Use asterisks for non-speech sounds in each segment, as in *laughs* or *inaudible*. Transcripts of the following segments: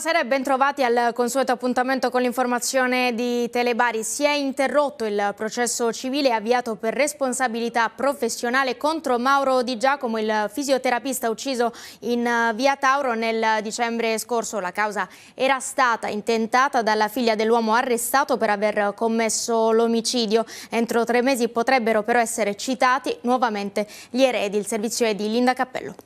Buonasera e bentrovati al consueto appuntamento con l'informazione di Telebari. Si è interrotto il processo civile avviato per responsabilità professionale contro Mauro Di Giacomo, il fisioterapista ucciso in eh, via Tauro nel dicembre scorso. La causa era stata intentata dalla figlia dell'uomo arrestato per aver commesso l'omicidio. Entro tre mesi potrebbero però essere citati nuovamente gli eredi. Il servizio è di Linda Cappello.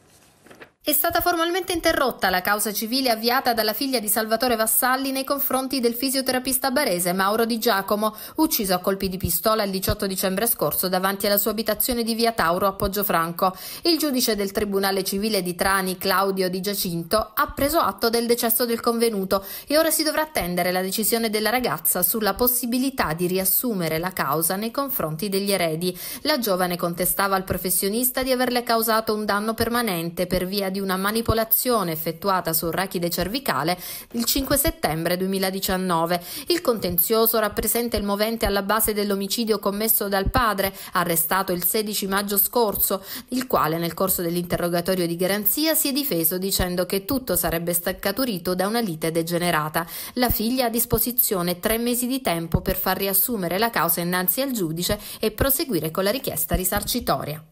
È stata formalmente interrotta la causa civile avviata dalla figlia di Salvatore Vassalli nei confronti del fisioterapista barese Mauro Di Giacomo, ucciso a colpi di pistola il 18 dicembre scorso davanti alla sua abitazione di via Tauro a Poggiofranco. Il giudice del Tribunale Civile di Trani, Claudio Di Giacinto, ha preso atto del decesso del convenuto e ora si dovrà attendere la decisione della ragazza sulla possibilità di riassumere la causa nei confronti degli eredi. La giovane contestava al professionista di averle causato un danno permanente per via di una manipolazione effettuata sul rachide cervicale il 5 settembre 2019. Il contenzioso rappresenta il movente alla base dell'omicidio commesso dal padre, arrestato il 16 maggio scorso, il quale nel corso dell'interrogatorio di garanzia si è difeso dicendo che tutto sarebbe staccaturito da una lite degenerata. La figlia ha a disposizione tre mesi di tempo per far riassumere la causa innanzi al giudice e proseguire con la richiesta risarcitoria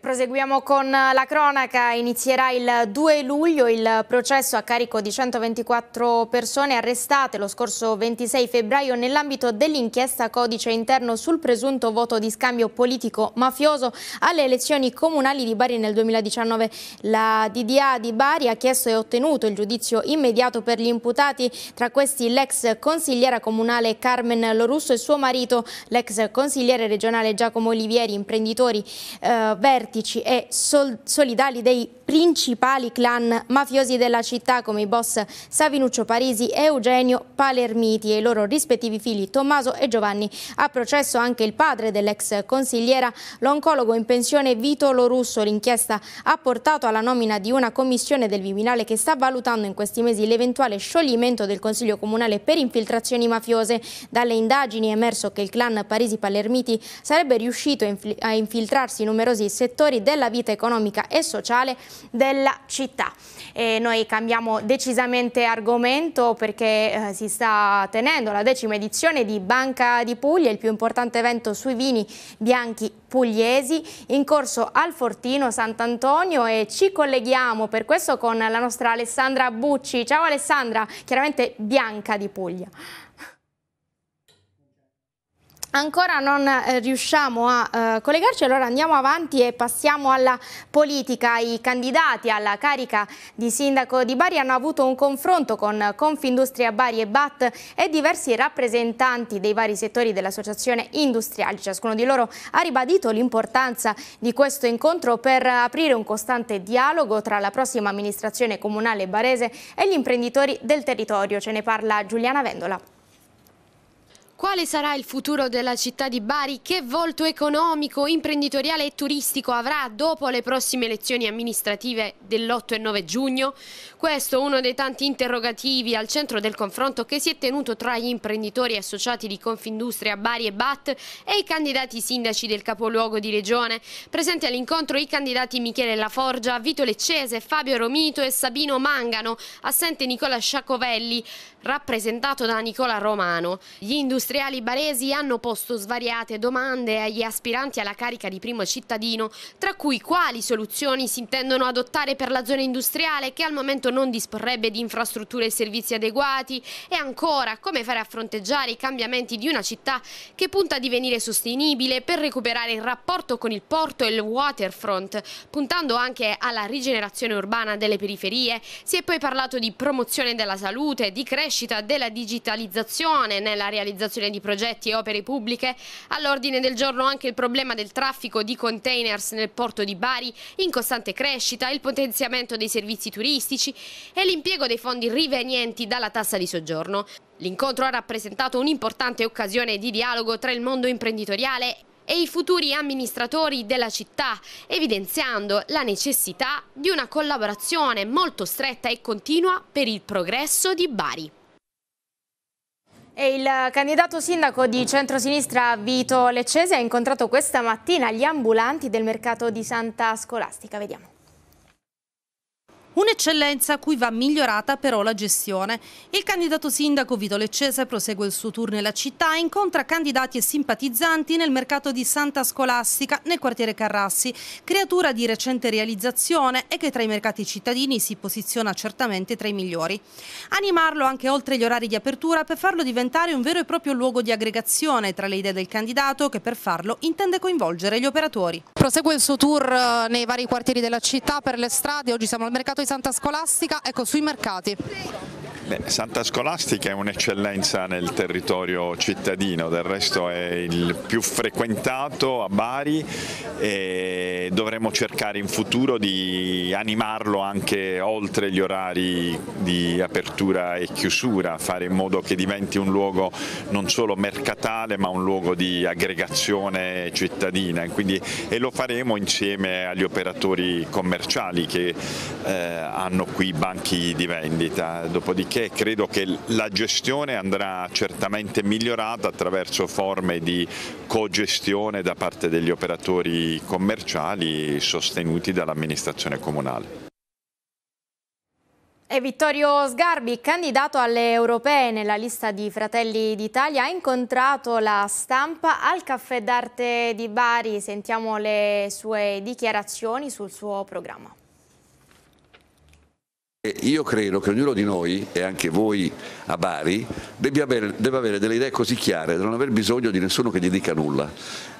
proseguiamo con eh, la cronaca. Inizierà il 2 luglio il processo a carico di 124 persone arrestate lo scorso 26 febbraio nell'ambito dell'inchiesta codice interno sul presunto voto di scambio politico-mafioso alle elezioni comunali di Bari nel 2019. La DDA di Bari ha chiesto e ottenuto il giudizio immediato per gli imputati, tra questi l'ex consigliera comunale Carmen Lorusso e suo marito, l'ex consigliere regionale Giacomo Olivieri, imprenditori eh, verdi vertici e sol- solidali dei principali clan mafiosi della città come i boss Savinuccio Parisi e Eugenio Palermiti e i loro rispettivi figli Tommaso e Giovanni. A processo anche il padre dell'ex consigliera, l'oncologo in pensione Vito Lorusso. L'inchiesta ha portato alla nomina di una commissione del Viminale che sta valutando in questi mesi l'eventuale scioglimento del Consiglio Comunale per infiltrazioni mafiose. Dalle indagini è emerso che il clan Parisi Palermiti sarebbe riuscito a infiltrarsi in numerosi settori settori della vita economica e sociale della città. E noi cambiamo decisamente argomento perché eh, si sta tenendo la decima edizione di Banca di Puglia, il più importante evento sui vini bianchi pugliesi, in corso al Fortino Sant'Antonio e ci colleghiamo per questo con la nostra Alessandra Bucci. Ciao Alessandra, chiaramente Bianca di Puglia ancora non eh, riusciamo a eh, collegarci, allora andiamo avanti e passiamo alla politica. I candidati alla carica di sindaco di Bari hanno avuto un confronto con Confindustria Bari e BAT e diversi rappresentanti dei vari settori dell'associazione industriale. Ciascuno di loro ha ribadito l'importanza di questo incontro per aprire un costante dialogo tra la prossima amministrazione comunale barese e gli imprenditori del territorio. Ce ne parla Giuliana Vendola. Quale sarà il futuro della città di Bari? Che volto economico, imprenditoriale e turistico avrà dopo le prossime elezioni amministrative dell'8 e 9 giugno? Questo è uno dei tanti interrogativi al centro del confronto che si è tenuto tra gli imprenditori associati di Confindustria Bari e BAT e i candidati sindaci del capoluogo di regione. Presenti all'incontro i candidati Michele Laforgia, Vito Leccese, Fabio Romito e Sabino Mangano, assente Nicola Sciacovelli, rappresentato da Nicola Romano. Gli industriali industriali baresi hanno posto svariate domande agli aspiranti alla carica di primo cittadino, tra cui quali soluzioni si intendono adottare per la zona industriale che al momento non disporrebbe di infrastrutture e servizi adeguati e ancora come fare a fronteggiare i cambiamenti di una città che punta a divenire sostenibile per recuperare il rapporto con il porto e il waterfront, puntando anche alla rigenerazione urbana delle periferie. Si è poi parlato di promozione della salute, di crescita della digitalizzazione nella realizzazione realizzazione di progetti e opere pubbliche, all'ordine del giorno anche il problema del traffico di containers nel porto di Bari in costante crescita, il potenziamento dei servizi turistici e l'impiego dei fondi rivenienti dalla tassa di soggiorno. L'incontro ha rappresentato un'importante occasione di dialogo tra il mondo imprenditoriale e i futuri amministratori della città, evidenziando la necessità di una collaborazione molto stretta e continua per il progresso di Bari. E il candidato sindaco di centrosinistra Vito Leccese ha incontrato questa mattina gli ambulanti del mercato di Santa Scolastica. Vediamo. Un'eccellenza a cui va migliorata però la gestione. Il candidato sindaco Vito Leccese prosegue il suo tour nella città e incontra candidati e simpatizzanti nel mercato di Santa Scolastica nel quartiere Carrassi, creatura di recente realizzazione e che tra i mercati cittadini si posiziona certamente tra i migliori. Animarlo anche oltre gli orari di apertura per farlo diventare un vero e proprio luogo di aggregazione tra le idee del candidato che per farlo intende coinvolgere gli operatori. Prosegue il suo tour eh, nei vari quartieri della città per le strade, oggi siamo al mercato di Santa Scolastica, ecco sui mercati. Santa Scolastica è un'eccellenza nel territorio cittadino, del resto è il più frequentato a Bari e dovremo cercare in futuro di animarlo anche oltre gli orari di apertura e chiusura, fare in modo che diventi un luogo non solo mercatale ma un luogo di aggregazione cittadina Quindi, e lo faremo insieme agli operatori commerciali che eh, hanno qui banchi di vendita, dopodiché perché credo che la gestione andrà certamente migliorata attraverso forme di cogestione da parte degli operatori commerciali sostenuti dall'amministrazione comunale. E Vittorio Sgarbi, candidato alle europee nella lista di Fratelli d'Italia, ha incontrato la stampa al Caffè d'Arte di Bari. Sentiamo le sue dichiarazioni sul suo programma. Io credo che ognuno di noi, e anche voi a Bari, debba avere, debba avere, delle idee così chiare da non aver bisogno di nessuno che gli dica nulla.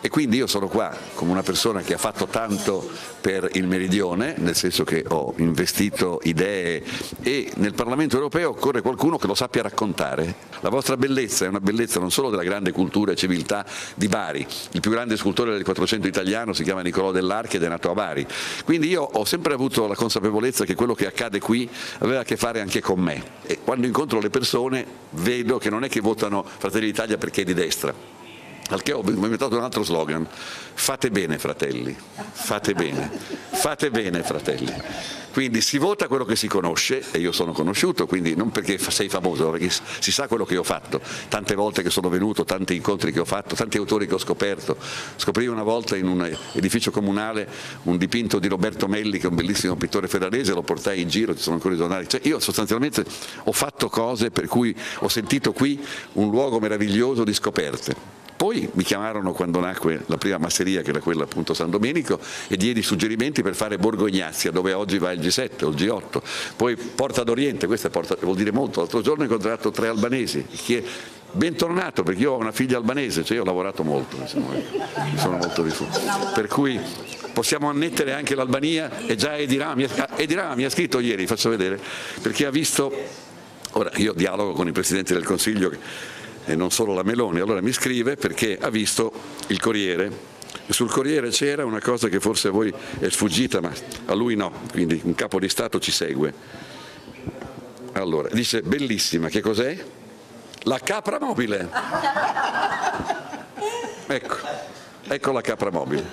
E quindi io sono qua come una persona che ha fatto tanto per il meridione, nel senso che ho investito idee e nel Parlamento europeo occorre qualcuno che lo sappia raccontare. La vostra bellezza è una bellezza non solo della grande cultura e civiltà di Bari, il più grande scultore del 400 italiano si chiama Niccolò Dell'Archi ed è nato a Bari. Quindi io ho sempre avuto la consapevolezza che quello che accade qui aveva a che fare anche con me e quando incontro le persone vedo che non è che votano Fratelli d'Italia perché è di destra, al che ho inventato un altro slogan, fate bene fratelli, fate bene, fate bene fratelli. Quindi si vota quello che si conosce, e io sono conosciuto, quindi non perché sei famoso, ma perché si sa quello che ho fatto, tante volte che sono venuto, tanti incontri che ho fatto, tanti autori che ho scoperto. Scoprì una volta in un edificio comunale un dipinto di Roberto Melli, che è un bellissimo pittore ferrarese, lo portai in giro, ci sono ancora i giornali. Cioè, io sostanzialmente ho fatto cose per cui ho sentito qui un luogo meraviglioso di scoperte poi mi chiamarono quando nacque la prima masseria, che era quella appunto San Domenico, e diedi suggerimenti per fare Borgo Ignazia, dove oggi va il G7 o il G8. Poi Porta d'Oriente, questa porta, vuol dire molto. L'altro giorno ho incontrato tre albanesi, che bentornato perché io ho una figlia albanese, cioè io ho lavorato molto, insomma, sono molto rifuso. Per cui possiamo annettere anche l'Albania e già Edirà mi, ha, mi ha scritto ieri, faccio vedere, perché ha visto, ora io dialogo con i presidenti del Consiglio e non solo la Meloni, allora mi scrive perché ha visto il Corriere sul Corriere c'era una cosa che forse a voi è sfuggita, ma a lui no, quindi un capo di Stato ci segue. Allora, dice, bellissima, che cos'è? La capra mobile. Ecco, ecco la capra mobile.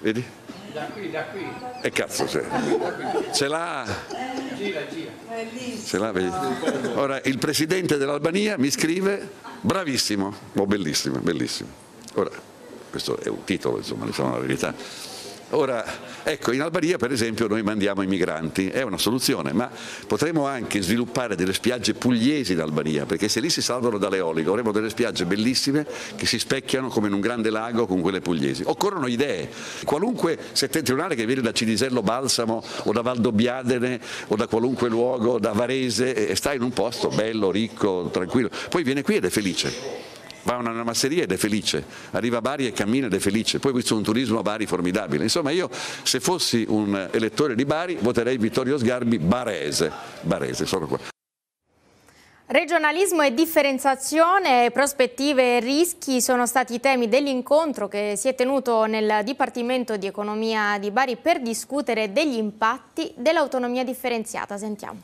Vedi? Da qui, da qui. E cazzo, c'è. ce l'ha Gira, gira. Ora, il presidente dell'Albania mi scrive bravissimo, oh, bellissimo, bellissimo. Ora, questo è un titolo, insomma, diciamo la verità. Ora, ecco, in Albania per esempio noi mandiamo i migranti, è una soluzione, ma potremmo anche sviluppare delle spiagge pugliesi in Albania, perché se lì si salvano dalle oliche avremo delle spiagge bellissime che si specchiano come in un grande lago con quelle pugliesi. Occorrono idee, qualunque settentrionale che viene da Cinisello Balsamo o da Valdobbiadene o da qualunque luogo, da Varese, e sta in un posto bello, ricco, tranquillo, poi viene qui ed è felice va a una masseria ed è felice, arriva a Bari e cammina ed è felice, poi ho visto un turismo a Bari formidabile. Insomma, io se fossi un elettore di Bari voterei Vittorio Sgarbi barese, barese, solo qua. Regionalismo e differenziazione, prospettive e rischi sono stati i temi dell'incontro che si è tenuto nel Dipartimento di Economia di Bari per discutere degli impatti dell'autonomia differenziata. Sentiamo.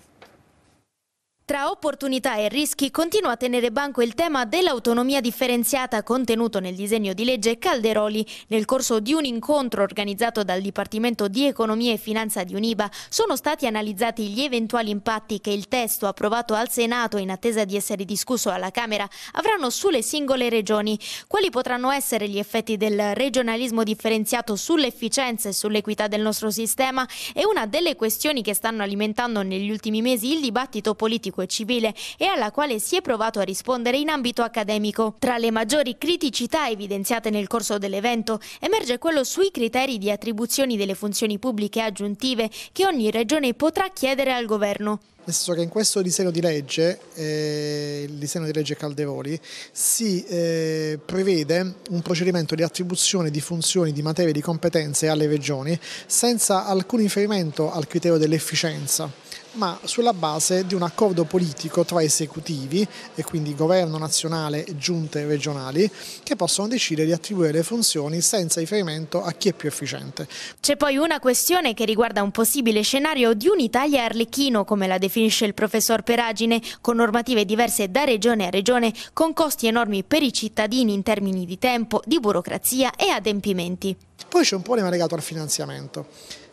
Tra opportunità e rischi continua a tenere banco il tema dell'autonomia differenziata contenuto nel disegno di legge Calderoli. Nel corso di un incontro organizzato dal Dipartimento di Economia e Finanza di Uniba sono stati analizzati gli eventuali impatti che il testo approvato al Senato in attesa di essere discusso alla Camera avranno sulle singole regioni. Quali potranno essere gli effetti del regionalismo differenziato sull'efficienza e sull'equità del nostro sistema è una delle questioni che stanno alimentando negli ultimi mesi il dibattito politico politico e civile e alla quale si è provato a rispondere in ambito accademico. Tra le maggiori criticità evidenziate nel corso dell'evento emerge quello sui criteri di attribuzioni delle funzioni pubbliche aggiuntive che ogni regione potrà chiedere al governo. Nel senso che in questo disegno di legge, eh, il disegno di legge Caldevoli, si eh, prevede un procedimento di attribuzione di funzioni, di materie, di competenze alle regioni senza alcun riferimento al criterio dell'efficienza ma sulla base di un accordo politico tra esecutivi, e quindi governo nazionale e giunte regionali, che possono decidere di attribuire le funzioni senza riferimento a chi è più efficiente. C'è poi una questione che riguarda un possibile scenario di un'Italia arlecchino, come la definisce il professor Peragine, con normative diverse da regione a regione, con costi enormi per i cittadini in termini di tempo, di burocrazia e adempimenti. Poi c'è un problema legato al finanziamento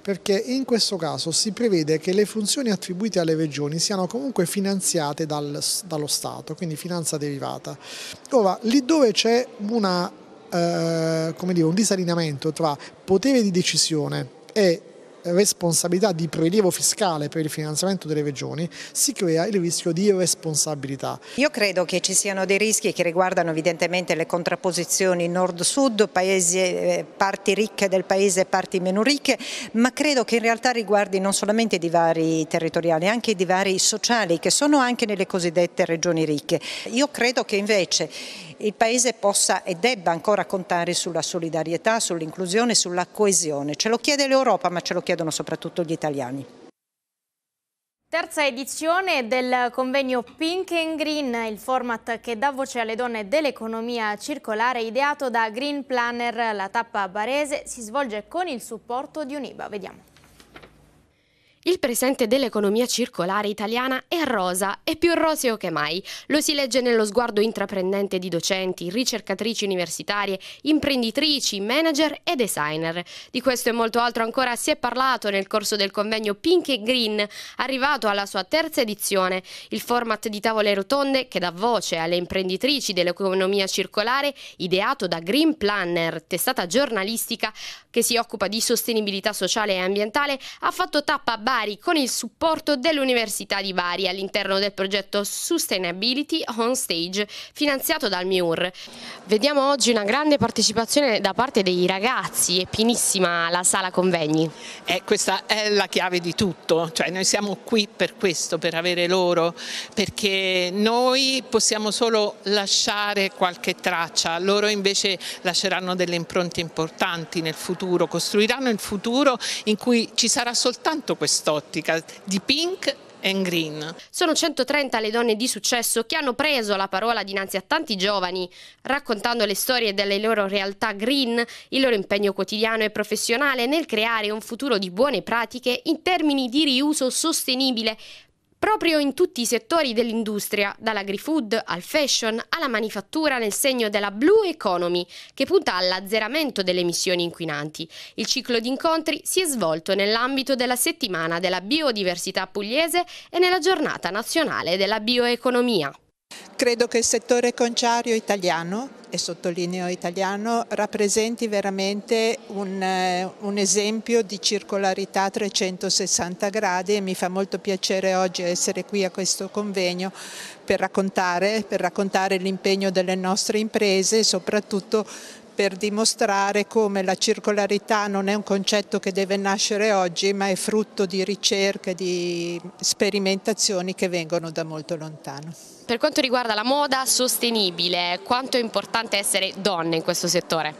perché in questo caso si prevede che le funzioni attribuite alle regioni siano comunque finanziate dal, dallo Stato, quindi finanza derivata. Ora, lì dove c'è una, eh, dire, un disallineamento tra potere di decisione e responsabilità di prelievo fiscale per il finanziamento delle regioni, si crea il rischio di irresponsabilità. Io credo che ci siano dei rischi che riguardano evidentemente le contrapposizioni nord-sud, eh, parti ricche del paese e parti meno ricche, ma credo che in realtà riguardi non solamente i divari territoriali, anche i divari sociali che sono anche nelle cosiddette regioni ricche. Io credo che invece il Paese possa e debba ancora contare sulla solidarietà, sull'inclusione, sulla coesione. Ce lo chiede l'Europa, ma ce lo chiede chiedono soprattutto gli italiani. Terza edizione del convegno Pink and Green, il format che dà voce alle donne dell'economia circolare ideato da Green Planner. La tappa barese si svolge con il supporto di Uniba. Vediamo. Il presente dell'economia circolare italiana è rosa e più roseo che mai. Lo si legge nello sguardo intraprendente di docenti, ricercatrici universitarie, imprenditrici, manager e designer. Di questo e molto altro ancora si è parlato nel corso del convegno Pink e Green, arrivato alla sua terza edizione. Il format di tavole rotonde che dà voce alle imprenditrici dell'economia circolare, ideato da Green Planner, testata giornalistica che si occupa di sostenibilità sociale e ambientale, ha fatto tappa a Bari con il supporto dell'Università di Bari all'interno del progetto Sustainability on Stage finanziato dal MIUR. Vediamo oggi una grande partecipazione da parte dei ragazzi, è pienissima la sala convegni. Eh, questa è la chiave di tutto, cioè noi siamo qui per questo, per avere loro, perché noi possiamo solo lasciare qualche traccia, loro invece lasceranno delle impronte importanti nel futuro, costruiranno il futuro in cui ci sarà soltanto questo Stottica di Pink and Green. Sono 130 le donne di successo che hanno preso la parola dinanzi a tanti giovani, raccontando le storie delle loro realtà green, il loro impegno quotidiano e professionale nel creare un futuro di buone pratiche in termini di riuso sostenibile, Proprio in tutti i settori dell'industria, dall'agri-food al fashion alla manifattura nel segno della Blue Economy, che punta all'azzeramento delle emissioni inquinanti. Il ciclo di incontri si è svolto nell'ambito della settimana della biodiversità pugliese e nella giornata nazionale della bioeconomia. Credo che il settore conciario italiano e sottolineo italiano, rappresenti veramente un, eh, un, esempio di circolarità a 360 gradi e mi fa molto piacere oggi essere qui a questo convegno per raccontare, per raccontare l'impegno delle nostre imprese e soprattutto per dimostrare come la circolarità non è un concetto che deve nascere oggi, ma è frutto di ricerche, di sperimentazioni che vengono da molto lontano. Per quanto riguarda la moda sostenibile, quanto è importante essere donne in questo settore?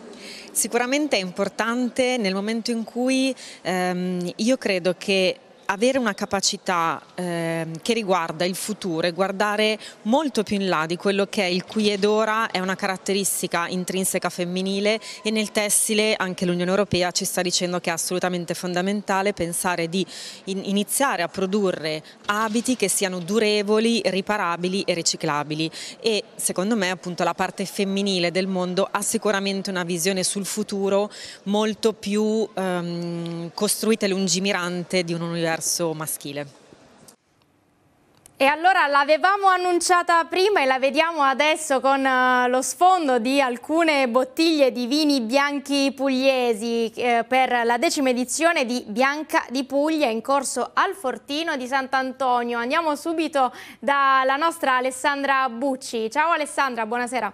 Sicuramente è importante nel momento in cui ehm, io credo che avere una capacità eh, che riguarda il futuro e guardare molto più in là di quello che è il qui ed ora è una caratteristica intrinseca femminile e nel tessile anche l'Unione Europea ci sta dicendo che è assolutamente fondamentale pensare di in iniziare a produrre abiti che siano durevoli, riparabili e riciclabili e secondo me appunto la parte femminile del mondo ha sicuramente una visione sul futuro molto più ehm, costruita e lungimirante di un'università verso maschile. E allora l'avevamo annunciata prima e la vediamo adesso con eh, lo sfondo di alcune bottiglie di vini bianchi pugliesi eh, per la decima edizione di Bianca di Puglia in corso al Fortino di Sant'Antonio. Andiamo subito dalla nostra Alessandra Bucci. Ciao Alessandra, buonasera.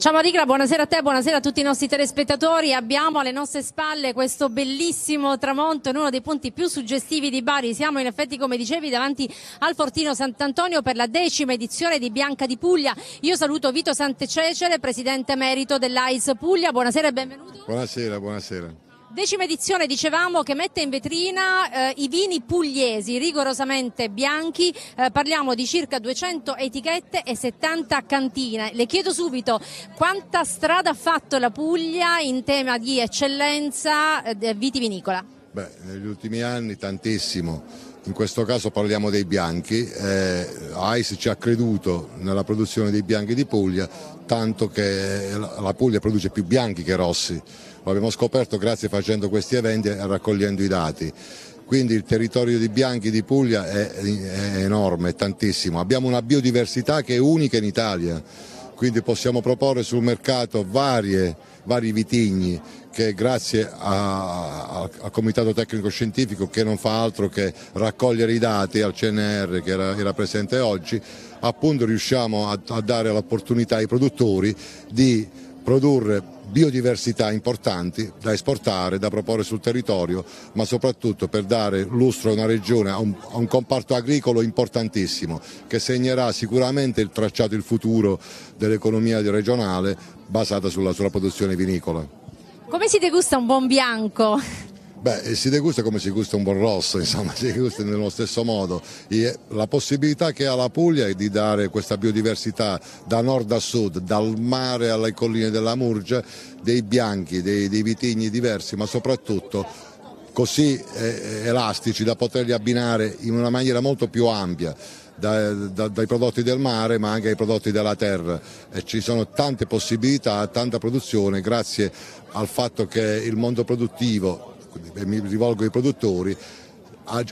Ciao Maricla, buonasera a te, buonasera a tutti i nostri telespettatori. Abbiamo alle nostre spalle questo bellissimo tramonto in uno dei punti più suggestivi di Bari. Siamo in effetti, come dicevi, davanti al Fortino Sant'Antonio per la decima edizione di Bianca di Puglia. Io saluto Vito Santececere, presidente emerito dell'AIS Puglia. Buonasera e benvenuto. Buonasera, buonasera. Decima edizione, dicevamo, che mette in vetrina eh, i vini pugliesi rigorosamente bianchi, eh, parliamo di circa 200 etichette e 70 cantine. Le chiedo subito quanta strada ha fatto la Puglia in tema di eccellenza eh, vitivinicola? Beh, negli ultimi anni tantissimo, in questo caso parliamo dei bianchi, AIS eh, ci ha creduto nella produzione dei bianchi di Puglia, tanto che la Puglia produce più bianchi che rossi lo abbiamo scoperto grazie facendo questi eventi e raccogliendo i dati quindi il territorio di Bianchi di Puglia è, è, enorme, è tantissimo. Abbiamo una biodiversità che è unica in Italia, quindi possiamo proporre sul mercato varie, vari vitigni che grazie al Comitato Tecnico Scientifico che non fa altro che raccogliere i dati al CNR che era, era presente oggi, appunto riusciamo a, a dare l'opportunità ai produttori di produrre biodiversità importanti da esportare, da proporre sul territorio, ma soprattutto per dare lustro a una regione, a un, a un comparto agricolo importantissimo che segnerà sicuramente il tracciato, il futuro dell'economia regionale basata sulla, sulla produzione vinicola. Come si degusta un buon bianco? Beh, eh, si degusta come si gusta un buon rosso, *laughs* insomma, si degusta nello stesso modo. Eh, la possibilità che ha la Puglia è di dare questa biodiversità da nord a sud, dal mare alle colline della Murgia, dei bianchi, dei, dei vitigni diversi, ma soprattutto così eh, eh, elastici da poterli abbinare in una maniera molto più ampia. Da, da, dai prodotti del mare ma anche ai prodotti della terra e ci sono tante possibilità, tanta produzione grazie al fatto che il mondo produttivo beh, mi rivolgo ai produttori,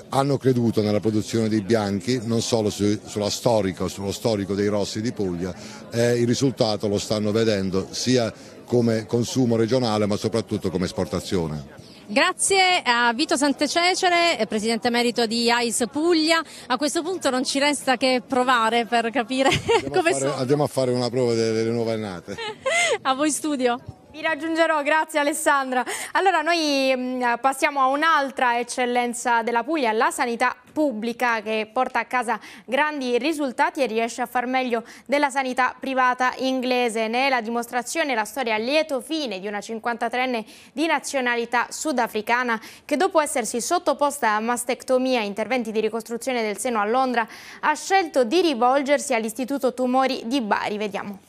hanno creduto nella produzione dei bianchi, non solo su, storica, sullo storico dei rossi di Puglia, e il risultato lo stanno vedendo sia come consumo regionale ma soprattutto come esportazione. Grazie a Vito Santececere, presidente merito di AIS Puglia. A questo punto non ci resta che provare per capire andiamo *laughs* come fare, sono. Andiamo a fare una prova delle, delle nuove annate. *laughs* a voi studio. Ti raggiungerò, grazie Alessandra. Allora noi mm, passiamo a un'altra eccellenza della Puglia, la sanità pubblica che porta a casa grandi risultati e riesce a far meglio della sanità privata inglese. Ne è la dimostrazione la storia a lieto fine di una 53enne di nazionalità sudafricana che dopo essersi sottoposta a mastectomia e interventi di ricostruzione del seno a Londra ha scelto di rivolgersi all'Istituto Tumori di Bari. Vediamo.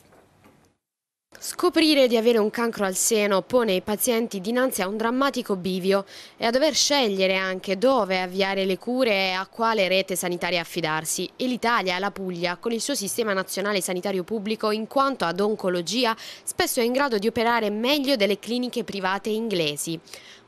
Scoprire di avere un cancro al seno pone i pazienti dinanzi a un drammatico bivio e a dover scegliere anche dove avviare le cure e a quale rete sanitaria affidarsi. E l'Italia, la Puglia, con il suo sistema nazionale sanitario pubblico in quanto ad oncologia, spesso è in grado di operare meglio delle cliniche private inglesi.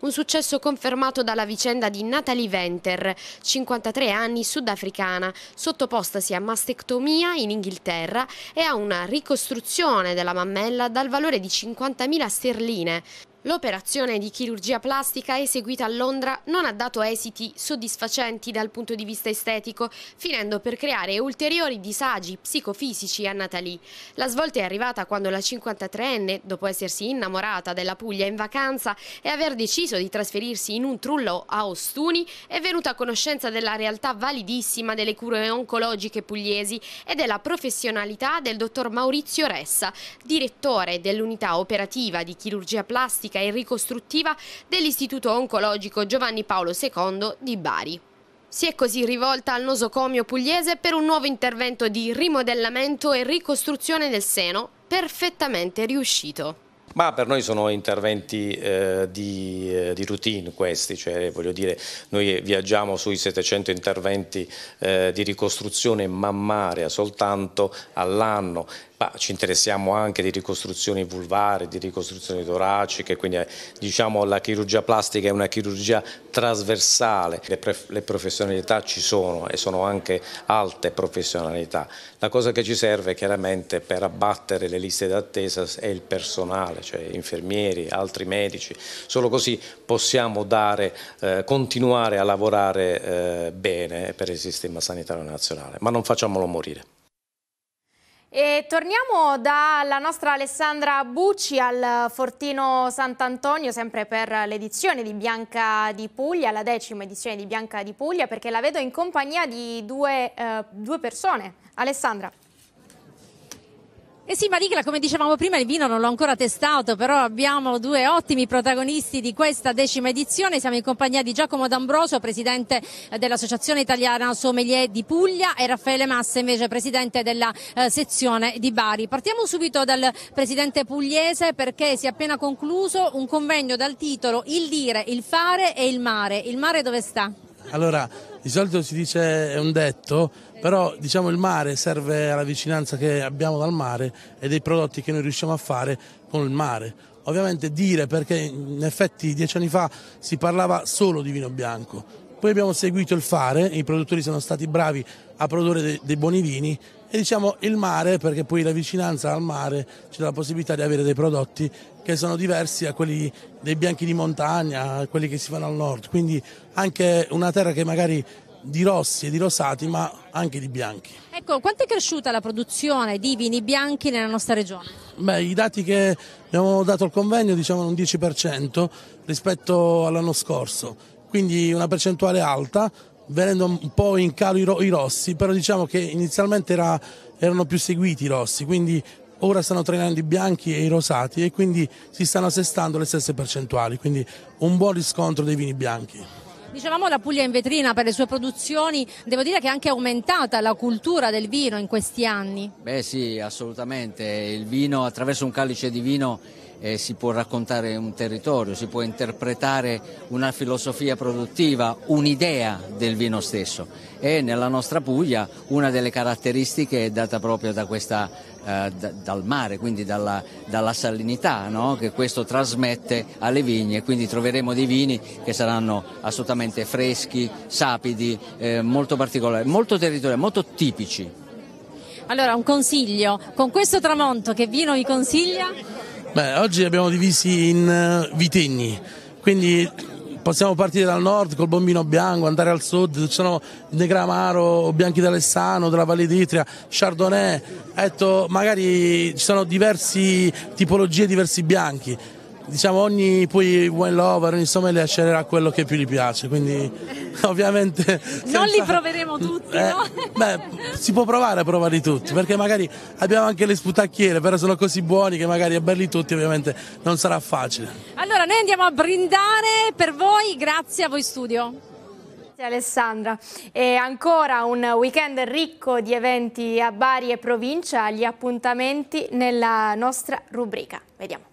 Un successo confermato dalla vicenda di Natalie Venter, 53 anni, sudafricana, sottopostasi a mastectomia in Inghilterra e a una ricostruzione della mammella dal valore di 50.000 sterline. L'operazione di chirurgia plastica eseguita a Londra non ha dato esiti soddisfacenti dal punto di vista estetico, finendo per creare ulteriori disagi psicofisici a Natalie. La svolta è arrivata quando la 53enne, dopo essersi innamorata della Puglia in vacanza e aver deciso di trasferirsi in un trullo a Ostuni, è venuta a conoscenza della realtà validissima delle cure oncologiche pugliesi e della professionalità del dottor Maurizio Ressa, direttore dell'unità operativa di chirurgia plastica medica e ricostruttiva dell'Istituto Oncologico Giovanni Paolo II di Bari. Si è così rivolta al nosocomio pugliese per un nuovo intervento di rimodellamento e ricostruzione del seno, perfettamente riuscito. Ma per noi sono interventi eh, di, eh, di, routine questi, cioè voglio dire noi viaggiamo sui 700 interventi eh, di ricostruzione mammarea soltanto all'anno ma ci interessiamo anche di ricostruzioni vulvari, di ricostruzioni toraciche, quindi eh, diciamo la chirurgia plastica è una chirurgia trasversale, le, le professionalità ci sono e sono anche alte professionalità. La cosa che ci serve chiaramente per abbattere le liste d'attesa è il personale, cioè infermieri, altri medici, solo così possiamo dare, eh, continuare a lavorare eh, bene per il sistema sanitario nazionale, ma non facciamolo morire. E torniamo dalla nostra Alessandra Bucci al Fortino Sant'Antonio, sempre per l'edizione di Bianca di Puglia, la decima edizione di Bianca di Puglia, perché la vedo in compagnia di due, eh, due persone. Alessandra. Eh sì, Marigla, come dicevamo prima, il vino non l'ho ancora testato, però abbiamo due ottimi protagonisti di questa decima edizione. Siamo in compagnia di Giacomo D'Ambroso, presidente eh, dell'Associazione Italiana Sommelier di Puglia e Raffaele Massa, invece presidente della eh, sezione di Bari. Partiamo subito dal presidente pugliese perché si è appena concluso un convegno dal titolo Il dire, il fare e il mare. Il mare dove sta? Allora, di solito si dice, è un detto, però diciamo il mare serve alla vicinanza che abbiamo dal mare e dei prodotti che noi riusciamo a fare con il mare. Ovviamente dire perché in effetti dieci anni fa si parlava solo di vino bianco, poi abbiamo seguito il fare, i produttori sono stati bravi a produrre dei, dei buoni vini e diciamo il mare perché poi la vicinanza al mare ci dà la possibilità di avere dei prodotti che sono diversi a quelli dei bianchi di montagna, a quelli che si fanno al nord, quindi anche una terra che magari di rossi e di rosati, ma anche di bianchi. Ecco, quanto è cresciuta la produzione di vini bianchi nella nostra regione? Beh, i dati che abbiamo dato al convegno dicevano un 10% rispetto all'anno scorso, quindi una percentuale alta, venendo un po' in calo i, ro- i rossi, però diciamo che inizialmente era, erano più seguiti i rossi, quindi ora stanno trainando i bianchi e i rosati e quindi si stanno assestando le stesse percentuali, quindi un buon riscontro dei vini bianchi. Dicevamo la Puglia in vetrina per le sue produzioni, devo dire che è anche aumentata la cultura del vino in questi anni. Beh sì, assolutamente, il vino attraverso un calice di vino eh, si può raccontare un territorio, si può interpretare una filosofia produttiva, un'idea del vino stesso e nella nostra Puglia una delle caratteristiche è data proprio da questa, eh, d- dal mare, quindi dalla, dalla salinità no? che questo trasmette alle vigne, quindi troveremo dei vini che saranno assolutamente freschi, sapidi, eh, molto particolari, molto territoriali, molto tipici. Allora un consiglio, con questo tramonto che vino vi consiglia? Beh, oggi li abbiamo divisi in eh, vitegni, quindi possiamo partire dal nord col bombino bianco, andare al sud, ci sono Negramaro, Bianchi d'Alessano, della Valle d'Itria, Chardonnay, ecco, magari ci sono diverse tipologie, diversi bianchi diciamo ogni poi one lover insomma le sceglierà quello che più gli piace quindi *laughs* ovviamente non li proveremo tutti eh, no? beh si può provare a provarli tutti perché magari abbiamo anche le sputacchiere però sono così buoni che magari a berli tutti ovviamente non sarà facile allora noi andiamo a brindare per voi grazie a voi studio Alessandra. E ancora un weekend ricco di eventi a Bari e provincia, gli appuntamenti nella nostra rubrica. Vediamo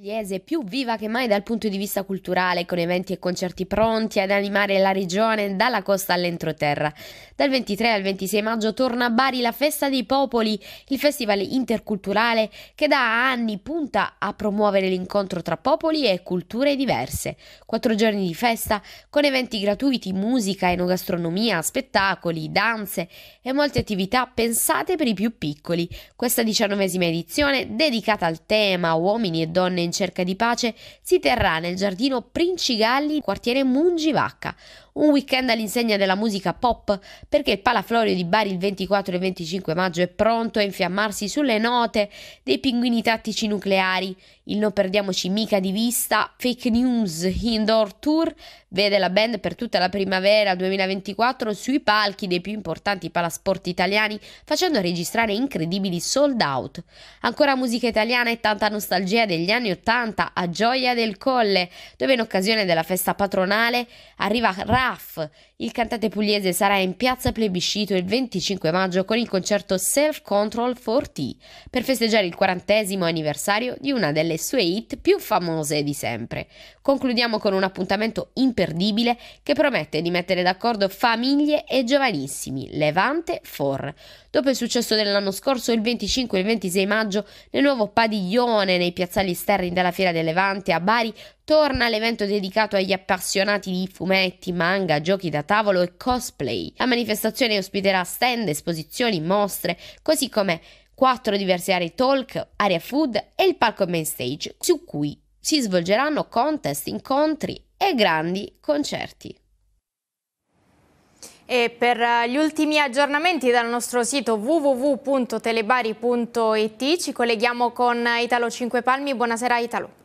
pugliese più viva che mai dal punto di vista culturale, con eventi e concerti pronti ad animare la regione dalla costa all'entroterra. Dal 23 al 26 maggio torna a Bari la Festa dei Popoli, il festival interculturale che da anni punta a promuovere l'incontro tra popoli e culture diverse. Quattro giorni di festa con eventi gratuiti, musica, enogastronomia, spettacoli, danze e molte attività pensate per i più piccoli. Questa diciannovesima edizione, dedicata al tema uomini e donne in in cerca di pace si terrà nel giardino Princigalli, quartiere Mungivacca, un weekend all'insegna della musica pop perché il Palaflorio di Bari il 24 e 25 maggio è pronto a infiammarsi sulle note dei pinguini tattici nucleari. Il Non perdiamoci mica di vista Fake News Indoor Tour vede la band per tutta la primavera 2024 sui palchi dei più importanti palasport italiani facendo registrare incredibili sold out. Ancora musica italiana e tanta nostalgia degli anni 80 a Gioia del Colle dove in occasione della festa patronale arriva Raf. Il cantante pugliese sarà in piazza Plebiscito il 25 maggio con il concerto Self Control 4T per festeggiare il quarantesimo anniversario di una delle sue hit più famose di sempre. Concludiamo con un appuntamento imperdibile che promette di mettere d'accordo famiglie e giovanissimi, Levante For. Dopo il successo dell'anno scorso, il 25 e il 26 maggio, nel nuovo padiglione nei piazzali esterni della Fiera del Levante a Bari torna l'evento dedicato agli appassionati di fumetti, manga, giochi da tavolo e cosplay. La manifestazione ospiterà stand, esposizioni, mostre, così come quattro diverse aree talk, area food e il palco main stage, su cui si svolgeranno contest, incontri e grandi concerti. E per eh, gli ultimi aggiornamenti dal nostro sito www.telebari.it ci colleghiamo con Italo 5 Palmi. Buonasera Italo.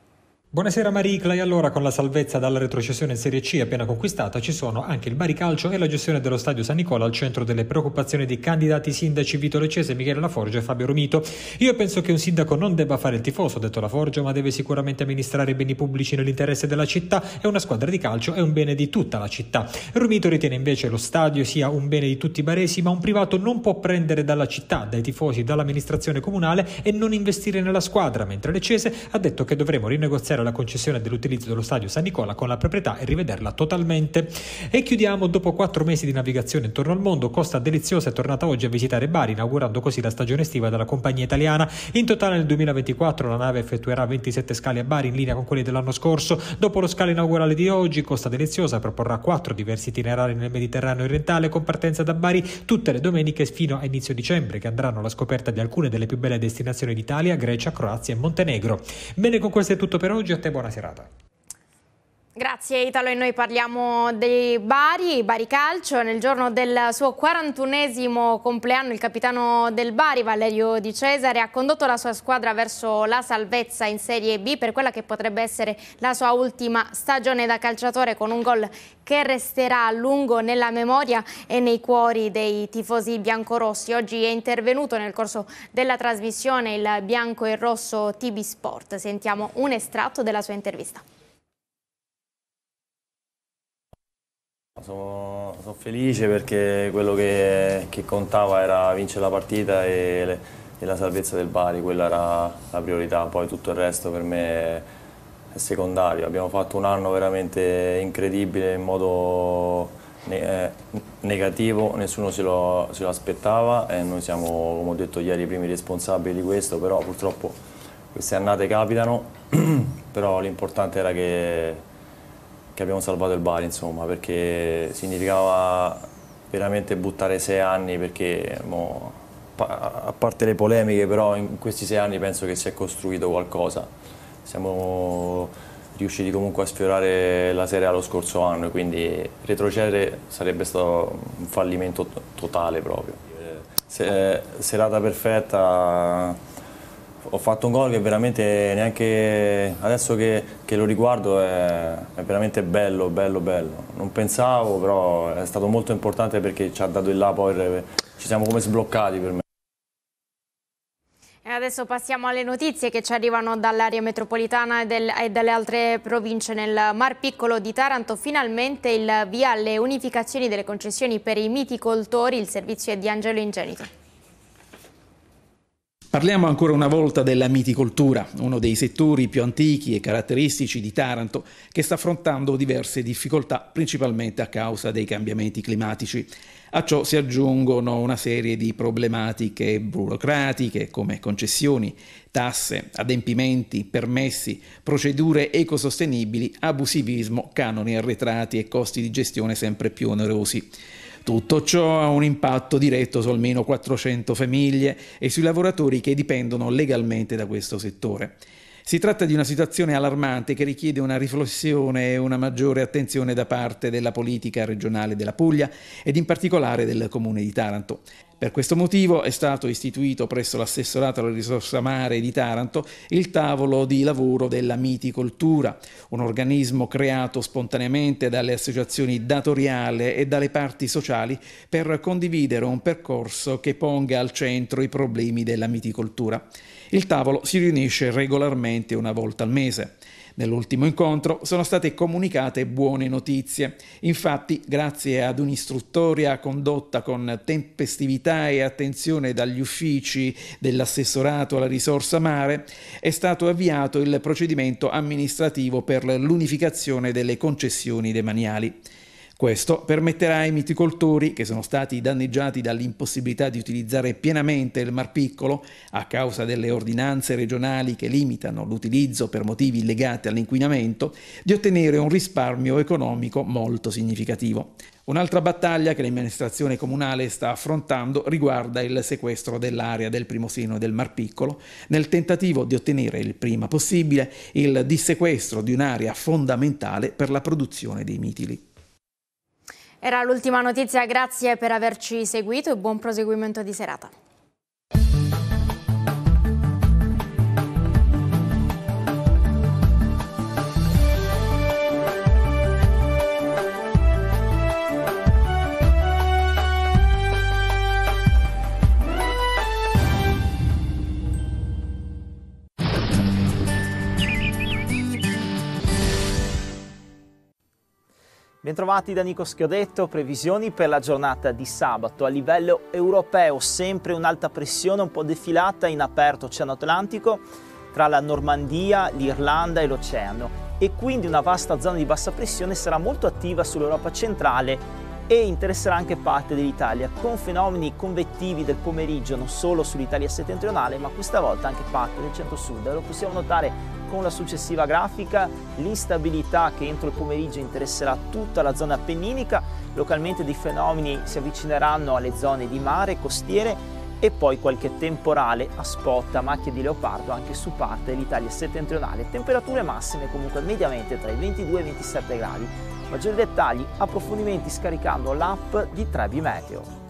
Buonasera Maricla e allora con la salvezza dalla retrocessione in Serie C appena conquistata ci sono anche il baricalcio e la gestione dello stadio San Nicola al centro delle preoccupazioni dei candidati sindaci Vito Leccese, Michele Laforgia e Fabio Romito. Io penso che un sindaco non debba fare il tifoso, ha detto Laforgia, ma deve sicuramente amministrare i beni pubblici nell'interesse della città e una squadra di calcio è un bene di tutta la città. Romito ritiene invece lo stadio sia un bene di tutti i baresi, ma un privato non può prendere dalla città, dai tifosi, dall'amministrazione comunale e non investire nella squadra, mentre Leccese ha detto che dovremo rinegoziare la concessione dell'utilizzo dello stadio San Nicola con la proprietà e rivederla totalmente. E chiudiamo dopo quattro mesi di navigazione intorno al mondo. Costa Deliziosa è tornata oggi a visitare Bari, inaugurando così la stagione estiva della compagnia italiana. In totale nel 2024 la nave effettuerà 27 scali a Bari in linea con quelli dell'anno scorso. Dopo lo scalo inaugurale di oggi, Costa Deliziosa proporrà quattro diversi itinerari nel Mediterraneo orientale con partenza da Bari tutte le domeniche fino a inizio dicembre, che andranno alla scoperta di alcune delle più belle destinazioni d'Italia, Grecia, Croazia e Montenegro. Bene, con questo è tutto per oggi a te, buona serata. Grazie Italo e noi parliamo dei Bari, Bari Calcio, nel giorno del suo 41esimo compleanno il capitano del Bari Valerio Di Cesare ha condotto la sua squadra verso la salvezza in Serie B per quella che potrebbe essere la sua ultima stagione da calciatore con un gol che resterà a lungo nella memoria e nei cuori dei tifosi biancorossi. Oggi è intervenuto nel corso della trasmissione il bianco e rosso TB Sport. Sentiamo un estratto della sua intervista. Sono, sono, felice perché quello che, che, contava era vincere la partita e, le, e, la salvezza del Bari, quella era la priorità, poi tutto il resto per me è secondario. Abbiamo fatto un anno veramente incredibile in modo ne, eh, negativo, nessuno se lo, se lo, aspettava e noi siamo, come ho detto ieri, i primi responsabili di questo, però purtroppo queste annate capitano, *clears throat* però l'importante era che che abbiamo salvato il Bari, insomma, perché significava veramente buttare sei anni perché mo, a parte le polemiche, però in questi sei anni penso che si è costruito qualcosa. Siamo riusciti comunque a sfiorare la Serie A lo scorso anno, quindi retrocedere sarebbe stato un fallimento totale proprio. Se, eh, serata perfetta ho fatto un gol che veramente neanche adesso che, che lo riguardo è, è, veramente bello, bello, bello. Non pensavo, però è stato molto importante perché ci ha dato il là poi ci siamo come sbloccati per me. E adesso passiamo alle notizie che ci arrivano dall'area metropolitana e, del, e, dalle altre province. Nel Mar Piccolo di Taranto finalmente il via alle unificazioni delle concessioni per i miticoltori, il servizio è di Angelo Ingenito. Parliamo ancora una volta della miticoltura, uno dei settori più antichi e caratteristici di Taranto, che sta affrontando diverse difficoltà, principalmente a causa dei cambiamenti climatici. A ciò si aggiungono una serie di problematiche burocratiche come concessioni, tasse, adempimenti, permessi, procedure ecosostenibili, abusivismo, canoni arretrati e costi di gestione sempre più onerosi. Tutto ciò ha un impatto diretto su almeno 400 famiglie e sui lavoratori che dipendono legalmente da questo settore. Si tratta di una situazione allarmante che richiede una riflessione e una maggiore attenzione da parte della politica regionale della Puglia ed in particolare del comune di Taranto. Per questo motivo è stato istituito presso l'assessorato alla risorsa mare di Taranto il tavolo di lavoro della miticoltura, un organismo creato spontaneamente dalle associazioni datoriale e dalle parti sociali per condividere un percorso che ponga al centro i problemi della miticoltura. Il tavolo si riunisce regolarmente una volta al mese. Nell'ultimo incontro sono state comunicate buone notizie. Infatti, grazie ad un'istruttoria condotta con tempestività e attenzione dagli uffici dell'assessorato alla risorsa mare, è stato avviato il procedimento amministrativo per l'unificazione delle concessioni demaniali. Questo permetterà ai miticoltori che sono stati danneggiati dall'impossibilità di utilizzare pienamente il Mar Piccolo a causa delle ordinanze regionali che limitano l'utilizzo per motivi legati all'inquinamento di ottenere un risparmio economico molto significativo. Un'altra battaglia che l'amministrazione comunale sta affrontando riguarda il sequestro dell'area del Primosino e del Mar Piccolo, nel tentativo di ottenere il prima possibile il dissequestro di un'area fondamentale per la produzione dei mitili. Era l'ultima notizia, grazie per averci seguito e buon proseguimento di serata. Bentrovati da Nico Schiodetto, previsioni per la giornata di sabato. A livello europeo sempre un'alta pressione un po' defilata in aperto Oceano Atlantico tra la Normandia, l'Irlanda e l'Oceano e quindi una vasta zona di bassa pressione sarà molto attiva sull'Europa centrale e interesserà anche parte dell'Italia con fenomeni convettivi del pomeriggio non solo sull'Italia settentrionale ma questa volta anche parte del centro-sud. Lo possiamo notare con la successiva grafica l'instabilità che entro il pomeriggio interesserà tutta la zona appenninica, localmente dei fenomeni si avvicineranno alle zone di mare, costiere e poi qualche temporale a spot a macchie di leopardo anche su parte dell'Italia settentrionale. Temperature massime comunque mediamente tra i 22 e i 27 gradi. Maggiori dettagli, approfondimenti scaricando l'app di Trebi Meteo.